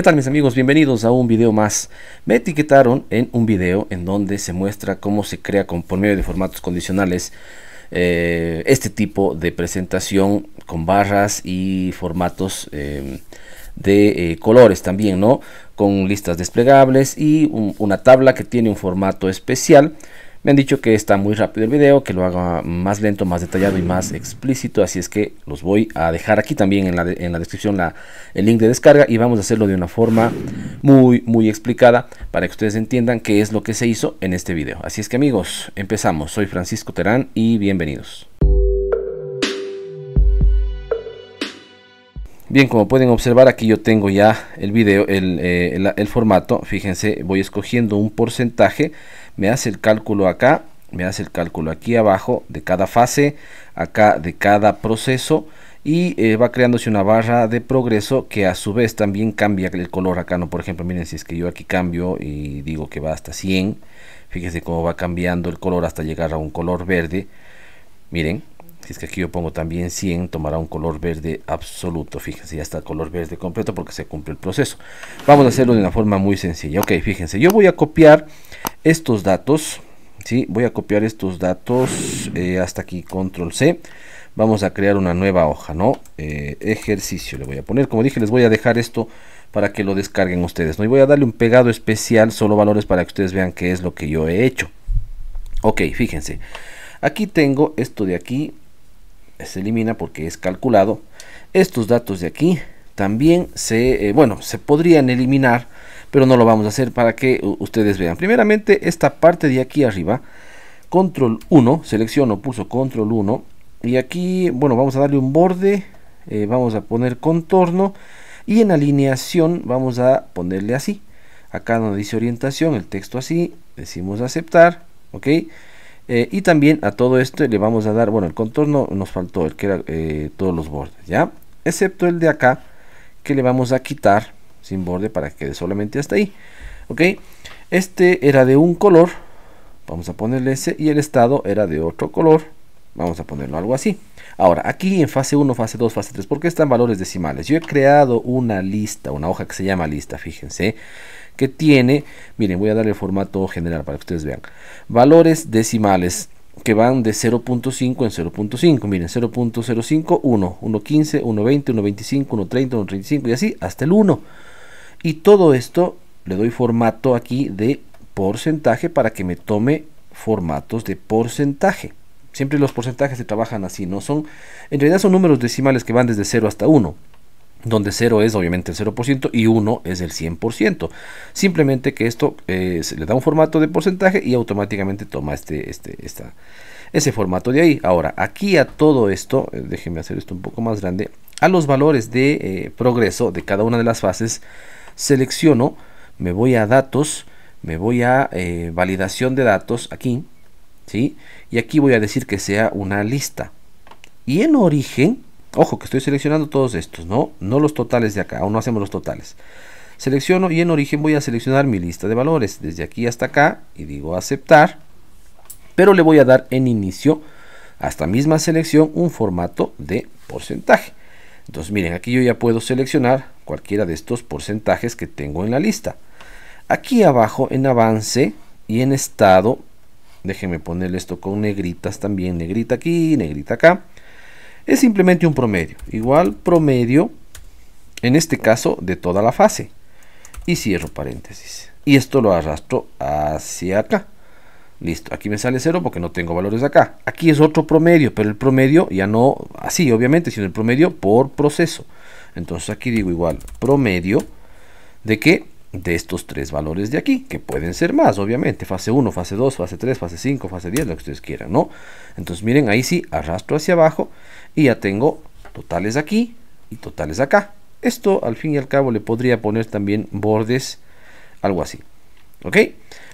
¿Qué tal mis amigos? Bienvenidos a un video más. Me etiquetaron en un video en donde se muestra cómo se crea con, por medio de formatos condicionales eh, este tipo de presentación con barras y formatos em, de eh, colores también, ¿no? Con listas desplegables y una tabla que tiene un formato especial me han dicho que está muy rápido el video, que lo haga más lento, más detallado y más explícito, así es que los voy a dejar aquí también en la, descripción el link de descarga y vamos a hacerlo de una forma muy, muy explicada para que ustedes entiendan qué es lo que se hizo en este video. Así es que amigos, empezamos. Soy Francisco Terán y bienvenidos. Bien, como pueden observar aquí yo tengo ya el video, el, eh, formato, fíjense, voy escogiendo un porcentaje me hace el cálculo acá, me hace el cálculo aquí abajo de cada fase, acá de cada proceso y eh, va creándose una barra de progreso que a su vez también cambia el color acá, ¿no? Por ejemplo, miren, si es que yo aquí cambio y digo que va hasta 100, fíjense cómo va cambiando el color hasta llegar a un color verde, miren. Si es que aquí yo pongo también 100, tomará un color verde absoluto. Fíjense, ya está el color verde completo porque se cumple el proceso. Vamos a hacerlo de una forma muy sencilla. Ok, fíjense, yo voy a copiar estos datos. ¿sí? Voy a copiar estos datos eh, hasta aquí, control C. Vamos a crear una nueva hoja, ¿no? Eh, ejercicio le voy a poner. Como dije, les voy a dejar esto para que lo descarguen ustedes, ¿no? Y voy a darle un pegado especial, solo valores para que ustedes vean qué es lo que yo he hecho. Ok, fíjense. Aquí tengo esto de aquí, se elimina porque es calculado. Estos datos de aquí también se, eh, bueno, se podrían eliminar pero no lo vamos a hacer para que ustedes vean. Primeramente esta parte de aquí arriba, control 1, selecciono, pulso control 1 y aquí, bueno, vamos a darle un borde, eh, vamos a poner contorno y en alineación vamos a ponerle así. Acá nos dice orientación, el texto así, decimos aceptar, ok. Eh, y también a todo esto le vamos a dar, bueno, el contorno nos faltó, el que era eh, todos los bordes, ¿ya? Excepto el de acá, que le vamos a quitar sin borde para que quede solamente hasta ahí. Ok, este era de un color, vamos a ponerle ese, y el estado era de otro color, vamos a ponerlo algo así. Ahora, aquí en fase 1, fase 2, fase 3, ¿por qué están valores decimales? Yo he creado una lista, una hoja que se llama lista, fíjense, que tiene, miren, voy a darle formato general para que ustedes vean, valores decimales que van de 0.5 en 0.5. Miren, 0.05, 1, 1.15, 1.20, 1.25, 1.30, 1.35 y así hasta el 1. Y todo esto le doy formato aquí de porcentaje para que me tome formatos de porcentaje. Siempre los porcentajes se trabajan así, ¿no? Son, en realidad son números decimales que van desde 0 hasta 1 donde 0 es obviamente el 0% y 1 es el 100%. Simplemente que esto eh, se le da un formato de porcentaje y automáticamente toma este, este, esta, ese formato de ahí. Ahora, aquí a todo esto, eh, déjenme hacer esto un poco más grande, a los valores de eh, progreso de cada una de las fases, selecciono, me voy a datos, me voy a validación de datos aquí, ¿sí? y aquí voy a decir que sea una lista. Y en origen, Ojo que estoy seleccionando todos estos, ¿no? No los totales de acá, aún no hacemos los totales. Selecciono y en origen voy a seleccionar mi lista de valores, desde aquí hasta acá, y digo aceptar, pero le voy a dar en inicio, esta misma selección, un formato de porcentaje. Entonces miren, aquí yo ya puedo seleccionar cualquiera de estos porcentajes que tengo en la lista. Aquí abajo en avance y en estado, déjenme ponerle esto con negritas también, negrita aquí, negrita acá es simplemente un promedio. Igual promedio, en este caso, de toda la fase. Y cierro paréntesis. Y esto lo arrastro hacia acá. Listo, aquí me sale 0 porque no tengo valores acá. Aquí es otro promedio, pero el promedio ya no así, obviamente, sino el promedio por proceso. Entonces aquí digo igual, promedio de que de estos tres valores de aquí, que pueden ser más, obviamente, fase 1, fase 2, fase 3, fase 5, fase 10, lo que ustedes quieran, ¿no? Entonces miren, ahí sí arrastro hacia abajo y ya tengo totales aquí y totales acá. Esto al fin y al cabo le podría poner también bordes, algo así, ¿ok?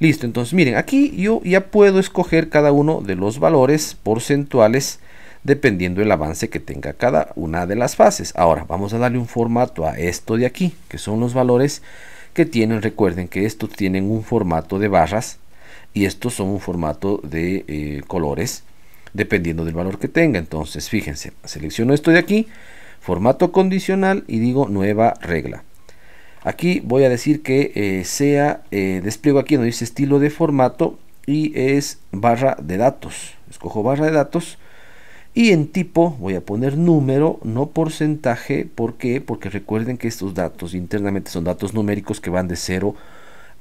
Listo, entonces miren, aquí yo ya puedo escoger cada uno de los valores porcentuales dependiendo el avance que tenga cada una de las fases. Ahora, vamos a darle un formato a esto de aquí, que son los valores que tienen, recuerden que estos tienen un formato de barras y estos son un formato de eh, colores dependiendo del valor que tenga. Entonces, fíjense, selecciono esto de aquí, formato condicional y digo nueva regla. Aquí voy a decir que eh, sea, eh, despliego aquí donde dice estilo de formato y es barra de datos. Escojo barra de datos y en tipo voy a poner número, no porcentaje. ¿Por qué? Porque recuerden que estos datos internamente son datos numéricos que van de 0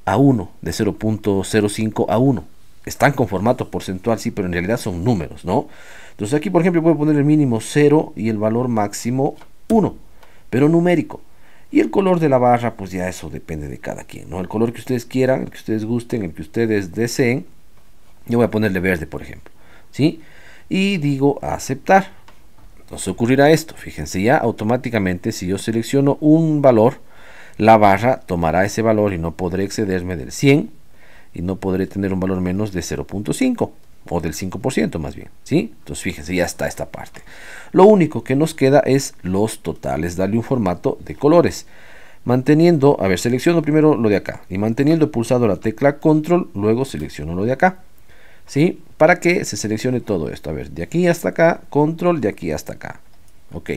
a 1, de 0.05 a 1. Están con formato porcentual, sí, pero en realidad son números, ¿no? Entonces aquí, por ejemplo, puedo poner el mínimo 0 y el valor máximo 1, pero numérico. Y el color de la barra, pues ya eso depende de cada quien, ¿no? El color que ustedes quieran, el que ustedes gusten, el que ustedes deseen. Yo voy a ponerle verde, por ejemplo, ¿sí? sí y digo aceptar. Entonces ocurrirá esto. Fíjense ya, automáticamente si yo selecciono un valor, la barra tomará ese valor y no podré excederme del 100 y no podré tener un valor menos de 0.5 o del 5% más bien, ¿sí? Entonces fíjense, ya está esta parte. Lo único que nos queda es los totales, darle un formato de colores. Manteniendo, a ver, selecciono primero lo de acá y manteniendo pulsado la tecla control, luego selecciono lo de acá. ¿sí? Para que se seleccione todo esto. A ver, de aquí hasta acá, control de aquí hasta acá. Ok.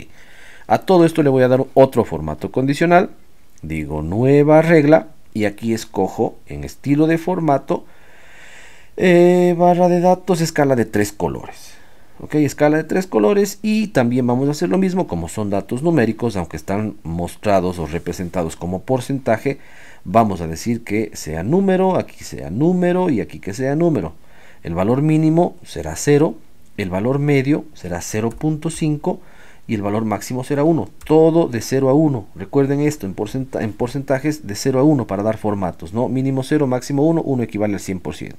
A todo esto le voy a dar otro formato condicional. Digo nueva regla y aquí escojo en estilo de formato eh, barra de datos escala de tres colores. Ok, escala de tres colores y también vamos a hacer lo mismo como son datos numéricos, aunque están mostrados o representados como porcentaje, vamos a decir que sea número, aquí sea número y aquí que sea número. El valor mínimo será 0, el valor medio será 0.5 y el valor máximo será 1. Todo de 0 a 1. Recuerden esto en, porcentajes de 0 a 1 para dar formatos. ¿no? Mínimo 0, máximo 1, 1 equivale al 100%.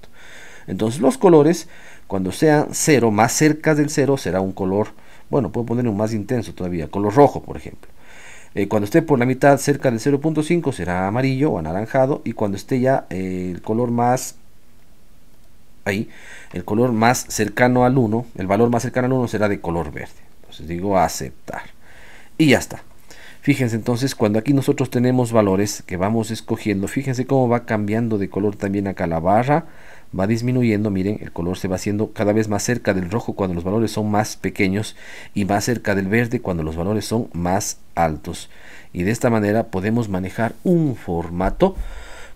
Entonces los colores, cuando sean 0, más cerca del 0, será un color, bueno, puedo poner un más intenso todavía, color rojo, por ejemplo. Eh, cuando esté por la mitad cerca del 0.5 será amarillo o anaranjado y cuando esté ya eh, el color más ahí, el color más cercano al 1, el valor más cercano al 1 será de color verde. Entonces digo aceptar. Y ya está. Fíjense entonces, cuando aquí nosotros tenemos valores que vamos escogiendo, fíjense cómo va cambiando de color también acá la barra, va disminuyendo, miren, el color se va haciendo cada vez más cerca del rojo cuando los valores son más pequeños y más cerca del verde cuando los valores son más altos. Y de esta manera podemos manejar un formato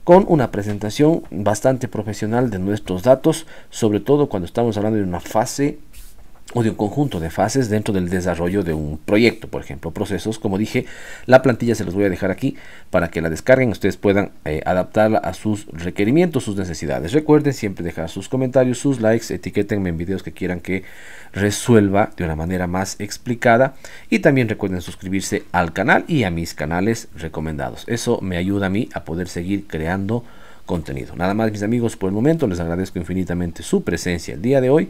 con una presentación bastante profesional de nuestros datos, sobre todo cuando estamos hablando de una fase o de un conjunto de fases dentro del desarrollo de un proyecto, por ejemplo, procesos, como dije, la plantilla se los voy a dejar aquí para que la descarguen, ustedes puedan eh, adaptarla a sus requerimientos, sus necesidades. Recuerden siempre dejar sus comentarios, sus likes, etiquetenme en videos que quieran que resuelva de una manera más explicada y también recuerden suscribirse al canal y a mis canales recomendados. Eso me ayuda a mí a poder seguir creando contenido. Nada más mis amigos, por el momento les agradezco infinitamente su presencia el día de hoy